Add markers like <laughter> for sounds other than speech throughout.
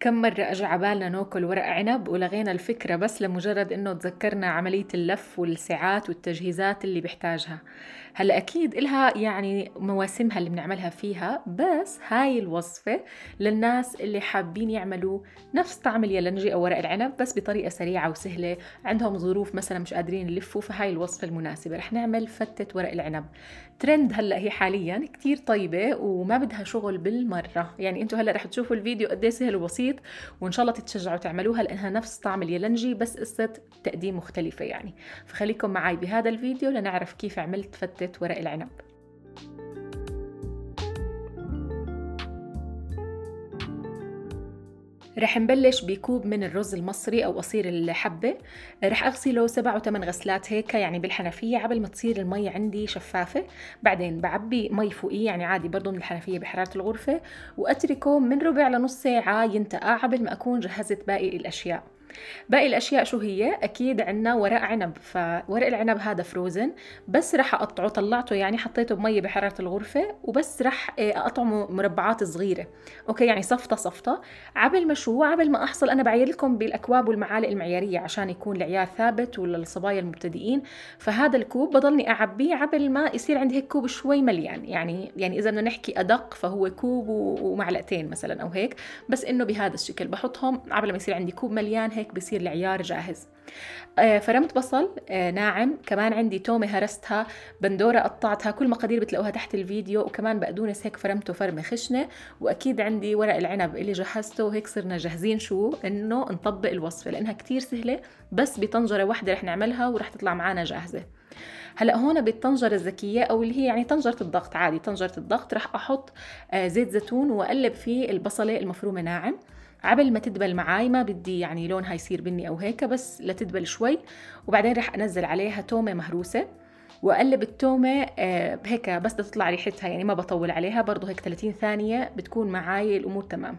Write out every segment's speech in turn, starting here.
كم مرة أجا عبالنا ناكل ورق عنب ولغينا الفكرة بس لمجرد إنه تذكرنا عملية اللف والساعات والتجهيزات اللي بحتاجها هلا أكيد إلها يعني مواسمها اللي بنعملها فيها بس هاي الوصفة للناس اللي حابين يعملوا نفس طعم اليلنجي أو ورق العنب بس بطريقة سريعة وسهلة عندهم ظروف مثلا مش قادرين يلفوا فهاي الوصفة المناسبة رح نعمل فتة ورق العنب ترند هلا هي حاليا كتير طيبة وما بدها شغل بالمرة يعني انتوا هلا رح تشوفوا الفيديو قد سهل وبسيط بسيط وان شاء الله تتشجعوا تعملوها لانها نفس طعم اليلنجي بس قصه تقديم مختلفه يعني فخليكم معي بهذا الفيديو لنعرف كيف عملت فتة ورق العنب رح نبلش بكوب من الرز المصري أو قصير الحبة رح أغسله سبع وثمان غسلات هيك يعني بالحنفية قبل ما تصير المي عندي شفافة بعدين بعبي مي فوقيه يعني عادي برضه من الحنفية بحرارة الغرفة وأتركه من ربع لنص ساعة ينتقع قبل ما أكون جهزت باقي الأشياء باقي الاشياء شو هي اكيد عندنا ورق عنب فورق العنب هذا فروزن بس رح اقطعه طلعته يعني حطيته بمي بحراره الغرفه وبس رح آه، اقطعه مربعات صغيره اوكي يعني صفطه صفطه عبل ما شو عبل ما احصل انا بعير لكم بالاكواب والمعالق المعياريه عشان يكون العيار ثابت وللصبايا المبتدئين فهذا الكوب بضلني اعبيه عبل ما يصير عندي هيك كوب شوي مليان يعني يعني اذا بدنا نحكي ادق فهو كوب ومعلقتين مثلا او هيك بس انه بهذا الشكل بحطهم عبل ما يصير عندي كوب مليان هيك بصير العيار جاهز آه، فرمت بصل آه، ناعم كمان عندي تومة هرستها بندورة قطعتها كل مقادير بتلاقوها تحت الفيديو وكمان بقدونس هيك فرمته فرمة خشنة وأكيد عندي ورق العنب اللي جهزته وهيك صرنا جاهزين شو إنه نطبق الوصفة لأنها كتير سهلة بس بطنجرة واحدة رح نعملها ورح تطلع معنا جاهزة هلا هون بالطنجره الذكيه او اللي هي يعني طنجره الضغط عادي طنجره الضغط رح احط آه، زيت زيتون واقلب فيه البصله المفرومه ناعم قبل ما تدبل معاي ما بدي يعني لونها يصير بني أو هيك بس لتدبل شوي وبعدين رح أنزل عليها تومة مهروسة واقلب التومه آه، هيك بس تطلع ريحتها يعني ما بطول عليها برضه هيك 30 ثانيه بتكون معاي الامور تمام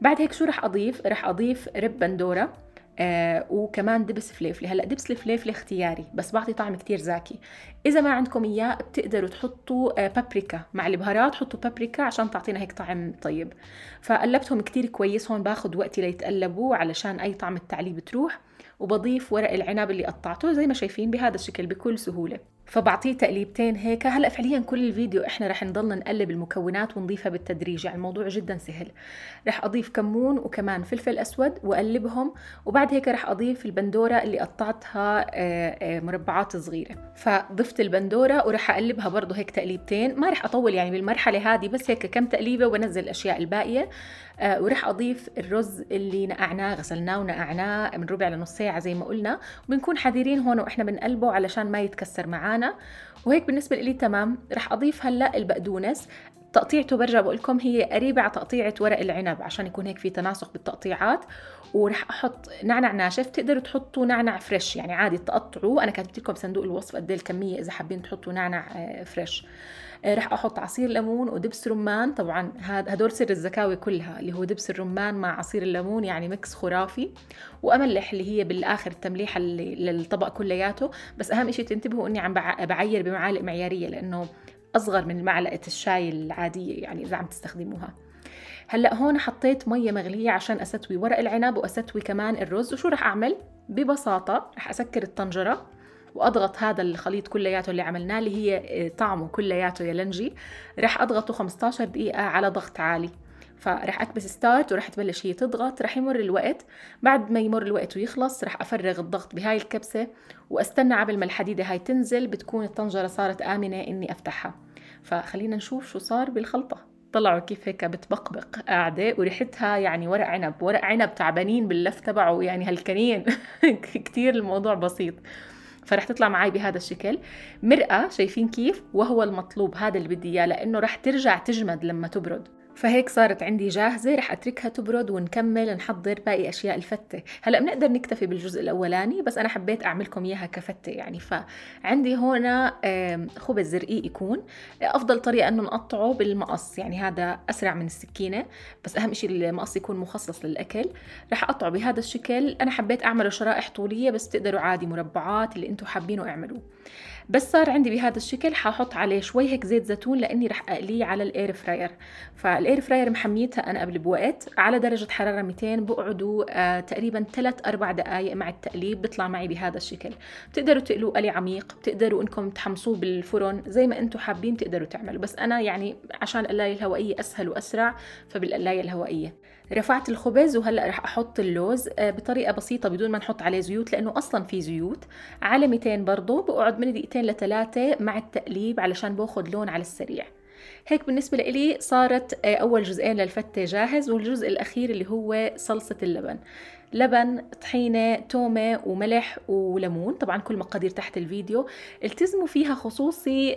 بعد هيك شو رح اضيف رح اضيف رب بندوره آه وكمان دبس فليفله هلا دبس الفليفله اختياري بس بعطي طعم كتير زاكي اذا ما عندكم اياه بتقدروا تحطوا آه بابريكا مع البهارات حطوا بابريكا عشان تعطينا هيك طعم طيب فقلبتهم كتير كويس هون باخد وقتي ليتقلبوا علشان اي طعم التعليب تروح وبضيف ورق العنب اللي قطعته زي ما شايفين بهذا الشكل بكل سهوله فبعطيه تقليبتين هيك هلا فعليا كل الفيديو احنا رح نضلنا نقلب المكونات ونضيفها بالتدريج يعني الموضوع جدا سهل رح اضيف كمون وكمان فلفل اسود واقلبهم وبعد هيك رح اضيف البندوره اللي قطعتها آه، آه، مربعات صغيره فضفت البندوره ورح اقلبها برضه هيك تقليبتين ما رح اطول يعني بالمرحله هذه بس هيك كم تقليبه وانزل الاشياء الباقيه آه، ورح اضيف الرز اللي نقعناه غسلناه ونقعناه من ربع لنص ساعه زي ما قلنا وبنكون حذرين هون واحنا بنقلبه علشان ما يتكسر معانا معنا وهيك بالنسبة لي تمام رح أضيف هلأ البقدونس تقطيعته برجع بقول لكم هي قريبة على تقطيعة ورق العنب عشان يكون هيك في تناسق بالتقطيعات ورح احط نعنع ناشف تقدروا تحطوا نعنع فريش يعني عادي تقطعوا انا كاتبت لكم صندوق الوصف قد إيه الكمية اذا حابين تحطوا نعنع آه، فريش آه، رح احط عصير ليمون ودبس رمان طبعا هدول سر الزكاوي كلها اللي هو دبس الرمان مع عصير الليمون يعني ميكس خرافي واملح اللي هي بالاخر التمليحه للطبق كلياته بس اهم شيء تنتبهوا اني عم بعير بمعالق معياريه لانه اصغر من معلقه الشاي العاديه يعني اذا عم تستخدموها هلا هون حطيت ميه مغليه عشان اسوي ورق العنب واسوي كمان الرز وشو رح اعمل ببساطه رح اسكر الطنجره واضغط هذا الخليط كلياته اللي عملناه اللي هي آه، طعمه كلياته يلنجي راح اضغطه 15 دقيقه على ضغط عالي فراح اكبس ستارت وراح تبلش هي تضغط راح يمر الوقت بعد ما يمر الوقت ويخلص راح افرغ الضغط بهاي الكبسه واستنى قبل ما الحديده هاي تنزل بتكون الطنجره صارت امنه اني افتحها فخلينا نشوف شو صار بالخلطه طلعوا كيف هيك بتبقبق قاعدة وريحتها يعني ورق عنب ورق عنب تعبانين باللف تبعه يعني هلكانين <laughs> كتير الموضوع بسيط فرح تطلع معي بهذا الشكل مرأة شايفين كيف وهو المطلوب هذا اللي بدي اياه لانه رح ترجع تجمد لما تبرد فهيك صارت عندي جاهزة رح أتركها تبرد ونكمل نحضر باقي أشياء الفتة هلأ بنقدر نكتفي بالجزء الأولاني بس أنا حبيت أعملكم إياها كفتة يعني فعندي هون خبز رقيق يكون أفضل طريقة أنه نقطعه بالمقص يعني هذا أسرع من السكينة بس أهم شيء المقص يكون مخصص للأكل رح أقطعه بهذا الشكل أنا حبيت أعمله شرائح طولية بس تقدروا عادي مربعات اللي أنتم حابينه اعملوه بس صار عندي بهذا الشكل ححط عليه شوي هيك زيت زيتون لاني رح اقليه على الاير فراير فالاير فراير محميتها انا قبل بوقت على درجه حراره 200 بقعدوا آه تقريبا 3 4 دقائق مع التقليب بيطلع معي بهذا الشكل بتقدروا تقلوه قلي عميق بتقدروا انكم تحمصوه بالفرن زي ما انتم حابين تقدروا تعملوا بس انا يعني عشان القلايه الهوائيه اسهل واسرع فبالقلايه الهوائيه رفعت الخبز وهلا رح احط اللوز آه، بطريقه بسيطه بدون ما نحط عليه زيوت لانه اصلا في زيوت على 200 برضه بقعد من دقيقتين لدقيقتين لثلاثة مع التقليب علشان باخد لون على السريع هيك بالنسبة لي صارت آه، أول جزئين للفتة جاهز والجزء الأخير اللي هو صلصة اللبن لبن طحينة تومة وملح وليمون طبعا كل مقادير تحت الفيديو التزموا فيها خصوصي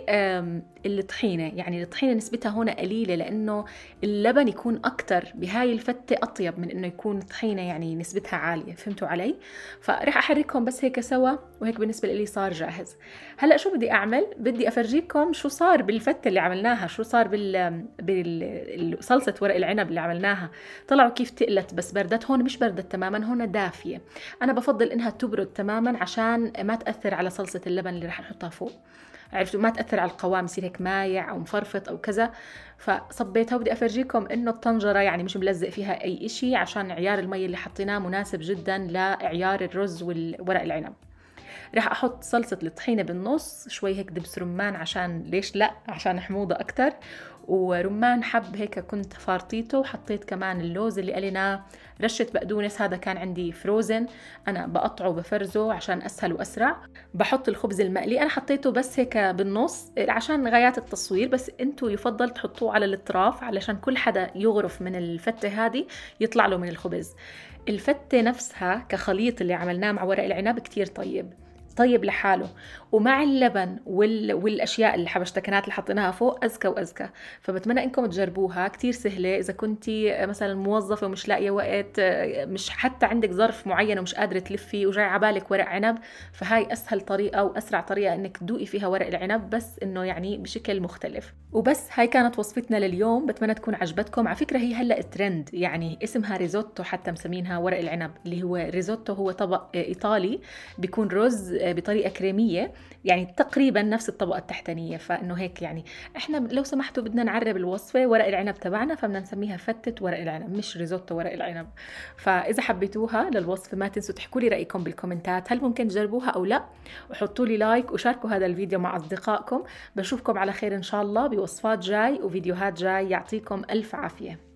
الطحينة يعني الطحينة نسبتها هنا قليلة لأنه اللبن يكون أكتر بهاي الفتة أطيب من أنه يكون طحينة يعني نسبتها عالية فهمتوا علي؟ فرح أحركهم بس هيك سوا وهيك بالنسبة لي صار جاهز هلأ شو بدي أعمل؟ بدي أفرجيكم شو صار بالفتة اللي عملناها شو صار بال... بالصلصة ورق العنب اللي عملناها طلعوا كيف تقلت بس بردت هون مش بردت تماما هنا دافية أنا بفضل إنها تبرد تماما عشان ما تأثر على صلصة اللبن اللي رح نحطها فوق عرفتوا ما تأثر على القوام يصير هيك مايع أو مفرفط أو كذا فصبيتها وبدي أفرجيكم إنه الطنجرة يعني مش ملزق فيها أي إشي عشان عيار المي اللي حطيناه مناسب جدا لعيار الرز والورق العنب راح احط صلصة الطحينة بالنص شوي هيك دبس رمان عشان ليش لا عشان حموضة اكثر ورمان حب هيك كنت فارطيته وحطيت كمان اللوز اللي قليناه رشة بقدونس هذا كان عندي فروزن أنا بقطعه وبفرزه عشان أسهل وأسرع بحط الخبز المقلي أنا حطيته بس هيك بالنص عشان غايات التصوير بس أنتوا يفضل تحطوه على الأطراف علشان كل حدا يغرف من الفتة هذه يطلع له من الخبز الفتة نفسها كخليط اللي عملناه مع ورق العنب كتير طيب طيب لحاله ومع اللبن وال... والاشياء الحبشتكنات اللي حطيناها فوق ازكى وازكى فبتمنى انكم تجربوها كتير سهله اذا كنت مثلا موظفه ومش لاقيه وقت مش حتى عندك ظرف معين ومش قادره تلفي وجاي على بالك ورق عنب فهاي اسهل طريقه واسرع طريقه انك تدوقي فيها ورق العنب بس انه يعني بشكل مختلف وبس هاي كانت وصفتنا لليوم بتمنى تكون عجبتكم على فكره هي هلا ترند يعني اسمها ريزوتو حتى مسمينها ورق العنب اللي هو ريزوتو هو طبق ايطالي بيكون رز بطريقه كريميه يعني تقريبا نفس الطبقه التحتانيه فانه هيك يعني احنا لو سمحتوا بدنا نعرب الوصفه ورق العنب تبعنا فبدنا نسميها فتة ورق العنب مش ريزوتو ورق العنب فاذا حبيتوها للوصفه ما تنسوا تحكوا لي رايكم بالكومنتات هل ممكن تجربوها او لا وحطوا لي لايك وشاركوا هذا الفيديو مع اصدقائكم بشوفكم على خير ان شاء الله بوصفات جاي وفيديوهات جاي يعطيكم الف عافيه